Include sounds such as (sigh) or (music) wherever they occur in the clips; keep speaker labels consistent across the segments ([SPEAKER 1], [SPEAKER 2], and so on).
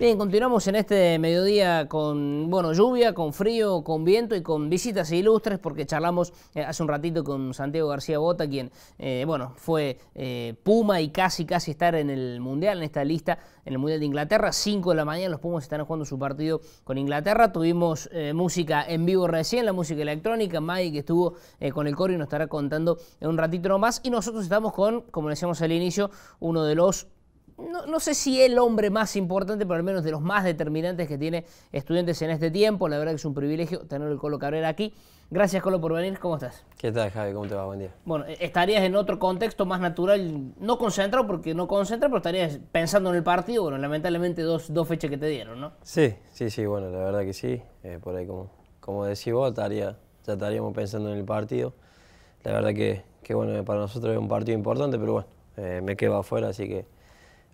[SPEAKER 1] Bien, continuamos en este mediodía con bueno, lluvia, con frío, con viento y con visitas ilustres, porque charlamos eh, hace un ratito con Santiago García Bota, quien eh, bueno, fue eh, Puma y casi casi estar en el Mundial, en esta lista, en el Mundial de Inglaterra. 5 de la mañana los Pumas están jugando su partido con Inglaterra. Tuvimos música en vivo recién, la música electrónica. Maggie que estuvo con el coro y nos estará contando en un ratito nomás. Y nosotros estamos con, como decíamos al inicio, uno de los no, sé si el hombre más importante, pero al menos de los más determinantes que tiene estudiantes en este tiempo. La verdad que es un privilegio tener el Colo Cabrera aquí. Gracias, Colo, por venir. ¿Cómo estás?
[SPEAKER 2] ¿Qué tal, Javi? ¿Cómo te va? Buen día.
[SPEAKER 1] Bueno, eh, estarías en otro contexto más natural, no concentrado, porque no concentra, pero estarías pensando en el partido. Bueno, lamentablemente dos, dos fechas que te dieron, ¿no?
[SPEAKER 2] Sí, sí, sí, bueno, la verdad que sí. Eh, por ahí, como, como decís vos, estaría, ya estaríamos pensando en el partido. La verdad que, bueno, para nosotros es un partido importante, pero bueno, eh, me quedo afuera, así que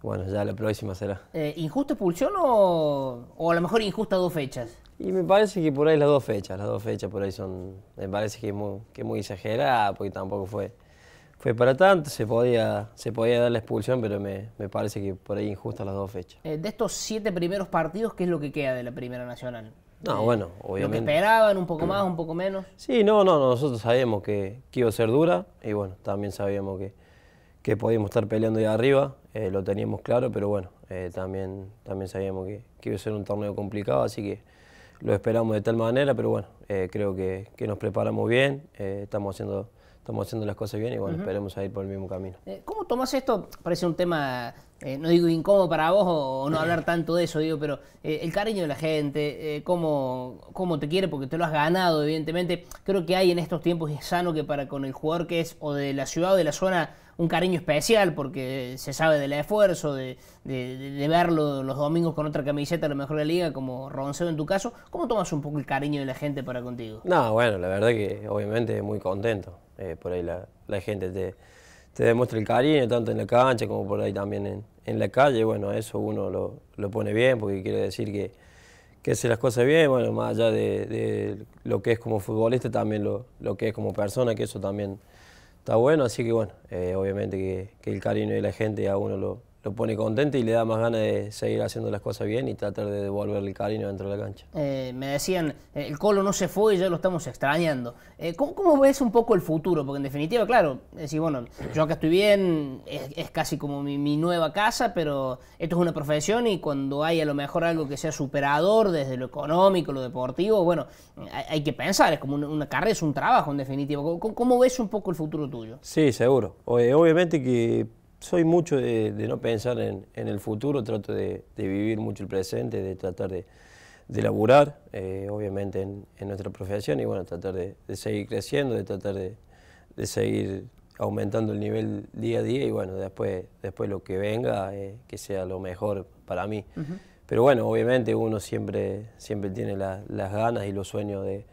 [SPEAKER 2] bueno, ya la próxima será.
[SPEAKER 1] Eh, ¿Injusta expulsión o, a lo mejor injusta dos fechas?
[SPEAKER 2] Y me parece que por ahí las dos fechas, las dos fechas por ahí son, me parece que muy, muy exagerada, porque tampoco fue, fue para tanto, se podía, se podía dar la expulsión, pero me, parece que por ahí injusta las dos fechas.
[SPEAKER 1] Eh, de estos siete primeros partidos, ¿qué es lo que queda de la Primera Nacional? No, eh, bueno, obviamente. ¿Lo que esperaban, un poco más, un poco menos?
[SPEAKER 2] Sí, no, no, nosotros sabíamos que, que iba a ser dura y bueno, también sabíamos que que podíamos estar peleando ahí arriba, eh, lo teníamos claro, pero bueno, eh, también, también sabíamos que, iba a ser un torneo complicado, así que lo esperamos de tal manera, pero bueno, eh, creo que, nos preparamos bien, estamos haciendo... Estamos haciendo las cosas bien y bueno, esperemos a ir por el mismo camino.
[SPEAKER 1] ¿Cómo tomás esto? Parece un tema, no digo incómodo para vos o, no hablar (laughs) tanto de eso, digo, pero el cariño de la gente, cómo, cómo te quiere, porque te lo has ganado, evidentemente. Creo que hay en estos tiempos, es sano que para con el jugador que es o de la ciudad o de la zona un cariño especial porque se sabe del esfuerzo, de, de, verlo los domingos con otra camiseta a lo mejor de la liga, como Ronceo en tu caso. ¿Cómo tomas un poco el cariño de la gente para contigo?
[SPEAKER 2] No, bueno, la verdad que obviamente muy contento. Eh, por ahí la, gente te, demuestra el cariño, tanto en la cancha como por ahí también en, la calle. Bueno, eso uno lo, pone bien porque quiere decir que que hace las cosas bien, bueno, más allá de, lo que es como futbolista, también lo, lo que es como persona, que eso también está bueno, así que bueno, eh, obviamente que, que, el cariño de la gente a uno lo, lo pone contento y le da más ganas de seguir haciendo las cosas bien y tratar de devolverle el cariño dentro de la cancha.
[SPEAKER 1] Eh, me decían, eh, el Colo no se fue y ya lo estamos extrañando. Eh, ¿cómo, ves un poco el futuro? Porque en definitiva, claro, decir, bueno, yo acá estoy bien, es, casi como mi, nueva casa, pero esto es una profesión y cuando hay a lo mejor algo que sea superador desde lo económico, lo deportivo, bueno, hay, que pensar, es como una, carrera, es un trabajo en definitiva. ¿Cómo, ves un poco el futuro tuyo?
[SPEAKER 2] Sí, seguro. Obviamente que soy mucho de, no pensar en, el futuro, trato de, vivir mucho el presente, de tratar de, de laburar, eh, obviamente, en, nuestra profesión y bueno, tratar de, seguir creciendo, de tratar de, seguir aumentando el nivel día a día y bueno, después, después lo que venga, eh, que sea lo mejor para mí. Pero bueno, obviamente uno siempre, siempre tiene las ganas y los sueños de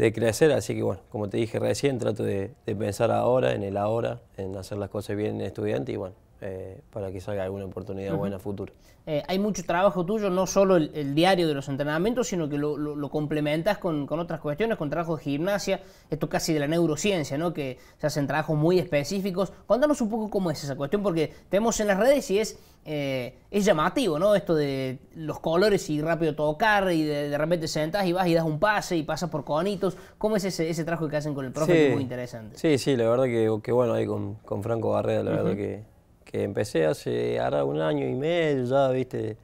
[SPEAKER 2] de crecer, así que bueno, como te dije recién, trato de, pensar ahora, en el ahora, en hacer las cosas bien en estudiante y bueno, eh, para que salga alguna oportunidad buena futuro.
[SPEAKER 1] Eh, hay mucho trabajo tuyo, no solo el, diario de los entrenamientos, sino que lo, complementas con, otras cuestiones, con trabajo de gimnasia, esto casi de la neurociencia, ¿no? que se hacen trabajos muy específicos. Cuéntanos un poco cómo es esa cuestión, porque tenemos en las redes y es, eh, es llamativo, ¿no? esto de los colores y rápido tocar y de, repente sentás y vas y das un pase y pasas por conitos. ¿Cómo es ese, trabajo que hacen con el profe? es muy interesante.
[SPEAKER 2] Sí, sí, la verdad que, que bueno, ahí con, Franco Barrera, la verdad que que empecé hace ahora un año y medio ya, viste,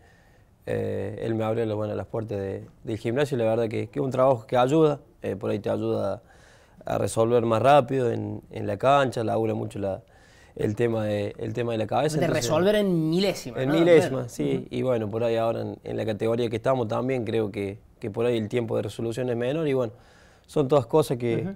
[SPEAKER 2] eh, él me abrió bueno, las puertas de, del gimnasio y la verdad que, que es un trabajo que ayuda, eh, por ahí te ayuda a resolver más rápido en, la cancha, labura mucho la, el, tema de, el tema de la cabeza. De resolver en
[SPEAKER 1] milésima. En milésimas, sí,
[SPEAKER 2] y bueno, por ahí ahora en, la categoría que estamos también creo que, que por ahí el tiempo de resolución es menor y bueno, son todas cosas que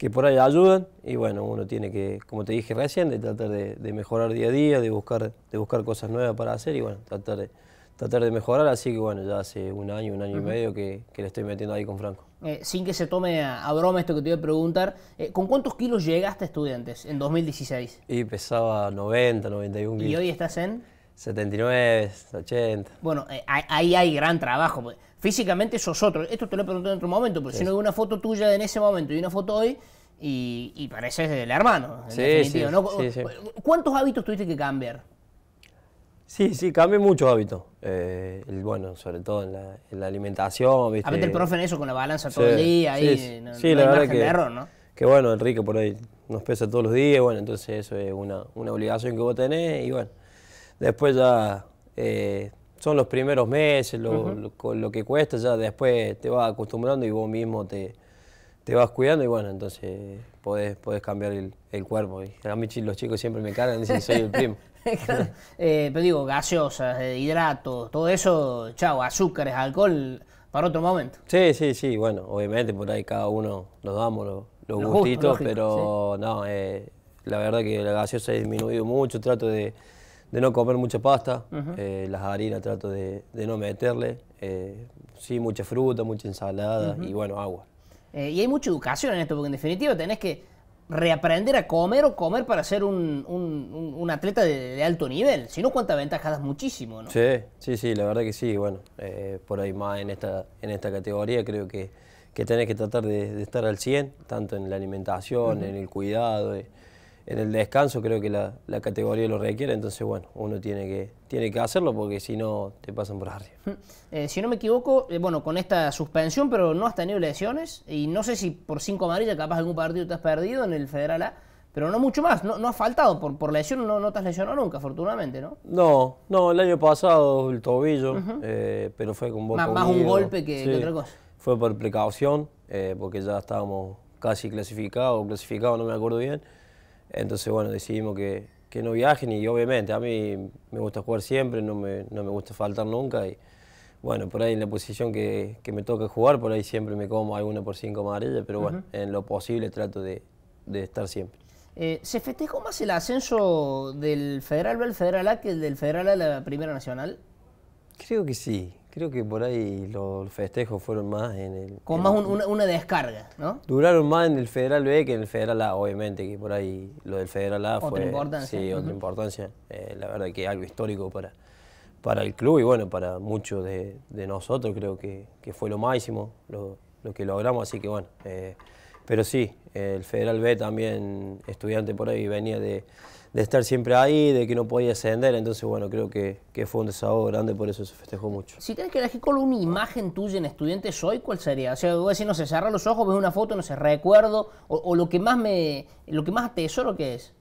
[SPEAKER 2] que por ahí ayudan y bueno, uno tiene que, como te dije recién, de tratar de, mejorar día a día, de buscar, de buscar cosas nuevas para hacer y bueno, tratar de, tratar de mejorar, así que bueno, ya hace un año, un año y medio que, le estoy metiendo ahí con Franco.
[SPEAKER 1] Eh, sin que se tome a, broma esto que te voy a preguntar, eh, ¿con cuántos kilos llegaste a estudiantes en 2016?
[SPEAKER 2] Y pesaba 90, 91 kilos. ¿Y hoy estás en? 79, 80.
[SPEAKER 1] Bueno, eh, ahí hay gran trabajo. Pues. Físicamente sos otro. Esto te lo he preguntado en otro momento, pero si no veo una foto tuya en ese momento y una foto hoy, y, y pareces el hermano, en sí, ¿Cuántos hábitos tuviste que cambiar?
[SPEAKER 2] Sí, sí, cambié muchos hábitos. Eh, bueno, sobre todo en la, alimentación. ¿viste? A ver el profe en eso con la balanza todo el día, ahí, sí, la verdad que, error, Que bueno, Enrique por ahí nos pesa todos los días, bueno, entonces eso es una, una obligación que vos tenés y bueno Después ya eh, son los primeros meses, lo, lo, que cuesta, ya después te vas acostumbrando y vos mismo te, vas cuidando y bueno, entonces podés, cambiar el, cuerpo. Y a mí los chicos siempre me cargan
[SPEAKER 1] y dicen soy el primo. (laughs) Eh, pero digo, gaseosas, eh, hidratos, todo eso, chao, azúcares, alcohol, para otro momento.
[SPEAKER 2] Sí, sí, sí, bueno, obviamente por ahí cada uno nos damos los, gustitos, pero no, la verdad que la gaseosa ha disminuido mucho, trato de de no comer mucha pasta, eh, las harinas trato de, no
[SPEAKER 1] meterle, eh, sí, mucha fruta, mucha ensalada y bueno, agua. Eh, y hay mucha educación en esto, porque en definitiva tenés que reaprender a comer o comer para ser un, atleta de, alto nivel. Si no, cuántas ventajas muchísimo, ¿no?
[SPEAKER 2] Sí, sí, sí, la verdad que sí. Bueno, por ahí más en esta, en esta categoría creo que, tenés que tratar de, estar al 100, tanto en la alimentación, en el cuidado en el descanso creo que la, categoría lo requiere, entonces bueno, uno tiene que, tiene que hacerlo porque si no te pasan por arriba. Mm.
[SPEAKER 1] Eh, si no me equivoco, eh, bueno, con esta suspensión, pero no has tenido lesiones y no sé si por cinco amarillas capaz algún partido te has perdido en el Federal A, pero no mucho más, no, no has faltado, por, por lesión no, no te has lesionado nunca, afortunadamente, ¿no?
[SPEAKER 2] No, no, el año pasado el tobillo, eh, pero fue con Más, más un golpe que, otra cosa. Fue por precaución, porque ya estábamos casi clasificados, clasificados, no me acuerdo bien. Entonces, bueno, decidimos que, no viajen y obviamente a mí me gusta jugar siempre, no me, gusta faltar nunca. Y, bueno, por ahí en la posición que, me toca jugar, por ahí siempre me como alguna por cinco amarillas, pero bueno, en lo posible trato de, estar siempre.
[SPEAKER 1] Eh, ¿Se festejó más el ascenso del Federal B al Federal A que el del Federal a la Primera Nacional?
[SPEAKER 2] Creo que sí, Creo que por ahí los festejos fueron más en el... Con
[SPEAKER 1] más una, descarga, ¿no?
[SPEAKER 2] Duraron más en el Federal B que en el Federal A, obviamente, que por ahí lo del Federal A otra Importancia. Sí, otra importancia. Eh, la verdad que algo histórico para, para el club y bueno, para muchos de, nosotros creo que, fue lo máximo, lo, que logramos, así que bueno. Eh, pero sí, el Federal B también, estudiante por ahí, venía de de estar siempre ahí, de que no podía ascender. Entonces, bueno, creo que, fue un desahogo grande, por eso se festejó mucho.
[SPEAKER 1] Si tenés que elegir con una imagen tuya en Estudiantes hoy, ¿cuál sería? O sea, voy a decir, no sé, cerrar los ojos, ves una foto, no sé, recuerdo, o, lo que más me, lo que más atesoro que es.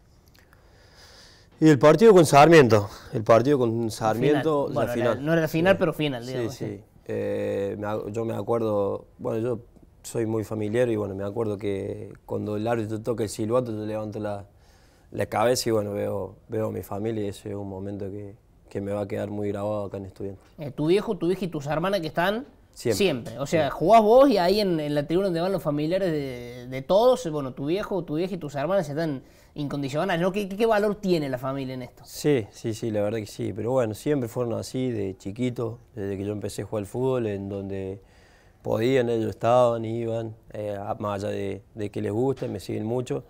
[SPEAKER 2] Y el partido con Sarmiento, el partido con Sarmiento, final. no era la final,
[SPEAKER 1] pero final, digamos. Sí, sí.
[SPEAKER 2] Eh, yo me acuerdo, bueno, yo soy muy familiar y bueno, me acuerdo que cuando el árbitro toca el silbato, yo levanto la, la cabeza y bueno, veo, veo a mi familia y ese es un momento que, me va a quedar muy grabado acá en estudiante.
[SPEAKER 1] Eh, tu viejo, tu hija y tus hermanas que están siempre. O sea, jugás vos y ahí en, la tribuna donde van los familiares de, todos, eh, bueno, tu viejo, tu vieja y tus hermanas están incondicionales. ¿Qué, valor tiene la familia en esto?
[SPEAKER 2] Sí, sí, sí, la verdad que sí. Pero bueno, siempre fueron así de chiquito, desde que yo empecé a jugar al fútbol, en donde podían, ellos estaban, iban, eh, más allá de, de que les guste, me siguen mucho.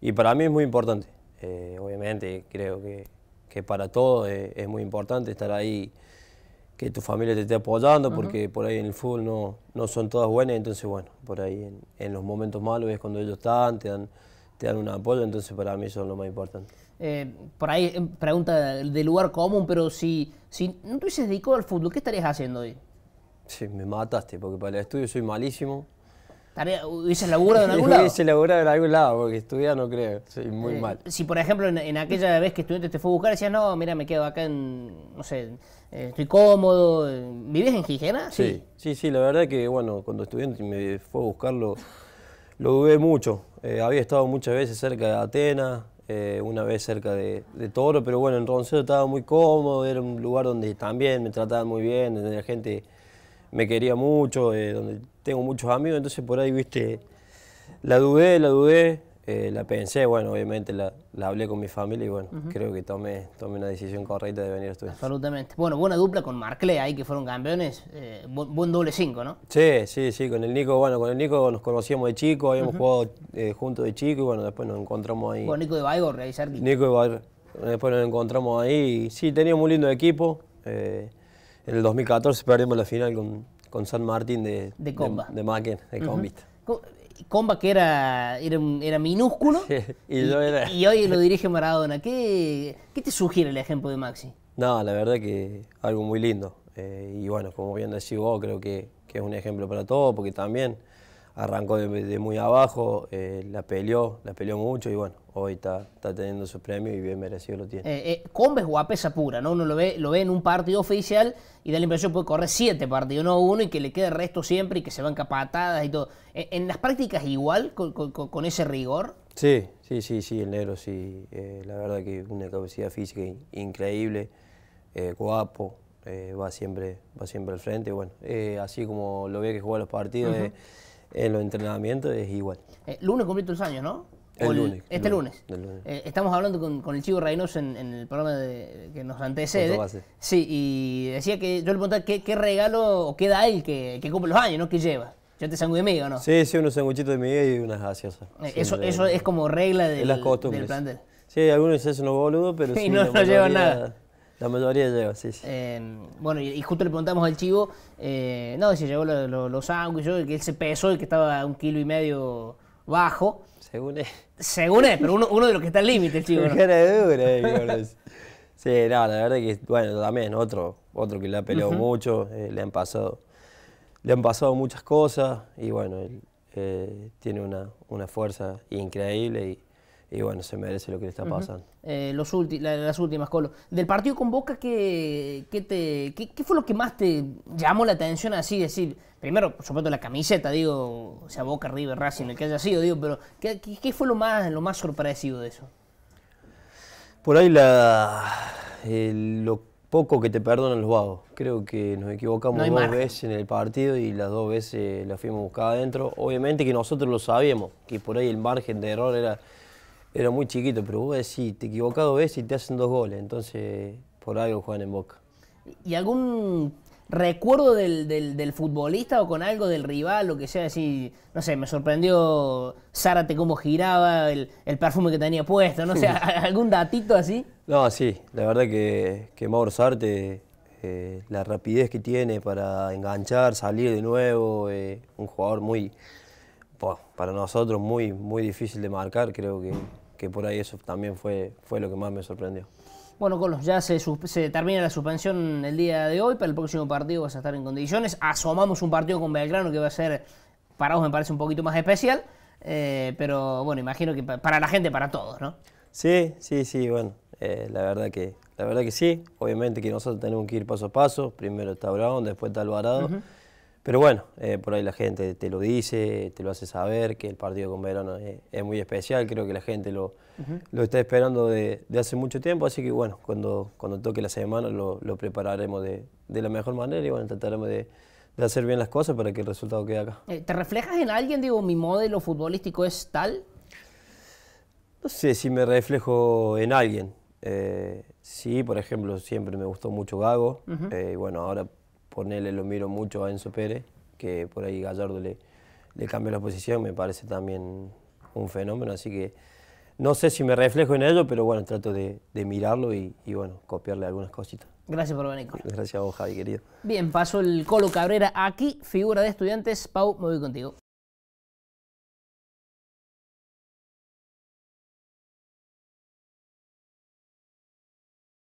[SPEAKER 2] Y para mí es muy importante. Eh, obviamente creo que, para todos es, muy importante estar ahí, que tu familia te esté apoyando, porque por ahí en el fútbol no, son todas buenas, entonces bueno, por ahí en, los momentos malos es cuando ellos están, te dan, te dan un apoyo, entonces para mí eso es lo más importante.
[SPEAKER 1] Eh, por ahí em, pregunta de lugar común, pero si, si no te hubieses dedicado al fútbol, ¿qué estarías haciendo hoy?
[SPEAKER 2] Sí, me mataste, porque para el estudio soy malísimo.
[SPEAKER 1] Tarea, hubiese laburado en (laughs) algún lado. Hubiese
[SPEAKER 2] laburado en algún lado, porque estudiar no creo, muy eh, mal.
[SPEAKER 1] Si, por ejemplo, en, aquella vez que estudiante te fue a buscar, decías, no, mira, me quedo acá en, no sé, eh, estoy cómodo. ¿Vivías en Gijena? Sí.
[SPEAKER 2] sí, sí, la verdad que, bueno, cuando estudiante me fue a buscarlo, lo dudé mucho. Eh, había estado muchas veces cerca de Atenas, una vez cerca de, de, Toro, pero bueno, en Roncedo estaba muy cómodo, era un lugar donde también me trataban muy bien, donde la gente me quería mucho, eh, donde tengo muchos amigos, entonces por ahí, viste, la dudé, la dudé, eh, la pensé, bueno, obviamente la, hablé con mi familia y bueno, creo que tomé, tomé una decisión correcta de venir a estudiar.
[SPEAKER 1] Absolutamente. Bueno, buena dupla con Marclé ahí que fueron campeones, eh, buen, doble 5, ¿no?
[SPEAKER 2] Sí, sí, sí, con el Nico, bueno, con el Nico nos conocíamos de chico, habíamos jugado juntos de chico y bueno, después nos encontramos ahí. Con Nico
[SPEAKER 1] de Baigor, Realizar Nico
[SPEAKER 2] de Baigo. después nos encontramos ahí y sí, teníamos un lindo equipo. En el 2014 perdimos la final con, San Martín de, de Comba. De, Macken, de
[SPEAKER 1] Comba que era, era, minúsculo
[SPEAKER 2] (laughs) y, hoy lo
[SPEAKER 1] dirige Maradona. ¿Qué, te sugiere el ejemplo de Maxi?
[SPEAKER 2] No, la verdad que algo muy lindo. Eh, y bueno, como bien decís vos, creo que, que es un ejemplo para todos, porque también arrancó de, muy abajo, eh, la peleó, la peleó mucho y bueno, hoy está, está teniendo su premio y bien merecido lo tiene.
[SPEAKER 1] Eh, eh Combe es guapesa pura, ¿no? Uno lo ve, lo en un partido oficial y da la impresión que puede correr siete partidos, no uno, y que le quede resto siempre y que se van capatadas y todo. Eh, ¿En, las prácticas igual, con, ese rigor?
[SPEAKER 2] Sí, sí, sí, sí, el negro sí. la verdad que una capacidad física increíble, guapo, va, siempre, va siempre al frente. Bueno, así como lo ve que juega los partidos... de... En los entrenamientos es igual.
[SPEAKER 1] Eh, lunes cumplí tus años, ¿no? El, lunes. Este lunes. Eh, estamos hablando con, el Chico Reynoso en, el programa de, que nos antecede. Sí, y decía que yo le preguntaba qué, regalo o qué da él que, cumple los años, ¿no? ¿Qué lleva? ¿Ya te sanguí de miga o no? Sí,
[SPEAKER 2] sí, unos sanguchitos de miga y unas gaseosas. Eh, eso, eso es como regla del, las del plantel. Sí, algunos dicen eso, (laughs) ¿no, boludo? pero sí, Y no, no llevan nada. La mayoría llegó, sí, sí.
[SPEAKER 1] Eh, bueno, y, justo le preguntamos al chivo, eh, no, si llegó los lo, que él se pesó y que estaba un kilo y medio bajo. Según es. Según es, pero uno, de los que está al límite, el chivo. ¿no? (laughs) dura, eh,
[SPEAKER 2] Sí, no, la verdad que, bueno, también otro, otro que le ha peleado mucho, le han pasado le han pasado muchas cosas y bueno, él tiene una, una, fuerza increíble y y bueno, se merece lo que le está pasando.
[SPEAKER 1] Eh, los las últimas, Colo. Del partido con Boca, ¿qué, te, fue lo que más te llamó la atención así? decir, primero, por supuesto, la camiseta, digo, o sea, Boca, River, Racing, el que haya sido, digo, pero ¿qué, fue lo más, lo más sorpresivo de eso?
[SPEAKER 2] Por ahí la, lo poco que te perdonan los vagos. Creo que nos equivocamos dos veces en el partido y las dos veces la fuimos buscada adentro. Obviamente que nosotros lo sabíamos, que por ahí el margen de error era era muy chiquito, pero vos decís, te equivocado ves y te hacen dos goles, entonces por algo juegan en Boca.
[SPEAKER 1] ¿Y algún recuerdo del, futbolista o con algo del rival, O que sea, así, no sé, me sorprendió Zárate cómo giraba, el, el perfume que tenía puesto, no sé, (laughs) algún datito así?
[SPEAKER 2] No, sí, la verdad que, que Mauro Zárate, eh, la rapidez que tiene para enganchar, salir de nuevo, eh, un jugador muy, para nosotros muy, muy difícil de marcar, creo que que por ahí eso también fue, fue lo que más me sorprendió.
[SPEAKER 1] Bueno, Colos, ya se, termina la suspensión el día de hoy. Para el próximo partido vas a estar en condiciones. Asomamos un partido con Belgrano que va a ser, para vos me parece un poquito más especial. Eh, pero bueno, imagino que para la gente, para todos, ¿no?
[SPEAKER 2] Sí, sí, sí, bueno. Eh, la, verdad que, la verdad que sí. Obviamente que nosotros tenemos que ir paso a paso. Primero está Brown, después está Alvarado. Pero bueno, eh, por ahí la gente te lo dice, te lo hace saber, que el partido con Verona eh, es, muy especial, creo que la gente lo, lo está esperando de, hace mucho tiempo, así que bueno, cuando, cuando toque la semana lo, prepararemos de, la mejor manera y bueno, trataremos de, hacer bien las cosas para que el resultado quede acá.
[SPEAKER 1] Eh, ¿Te reflejas en alguien? Digo, mi modelo futbolístico es tal.
[SPEAKER 2] No sé si me reflejo en alguien. sí, por ejemplo, siempre me gustó mucho Gago. bueno, ahora él lo miro mucho a Enzo Pérez, que por ahí Gallardo le, le cambia la posición, me parece también un fenómeno, así que no sé si me reflejo en ello, pero bueno, trato de, mirarlo y, y, bueno, copiarle algunas cositas.
[SPEAKER 1] Gracias por venir.
[SPEAKER 2] Gracias a vos, Javi, querido.
[SPEAKER 1] Bien, pasó el Colo Cabrera aquí, figura de estudiantes. Pau, me voy contigo.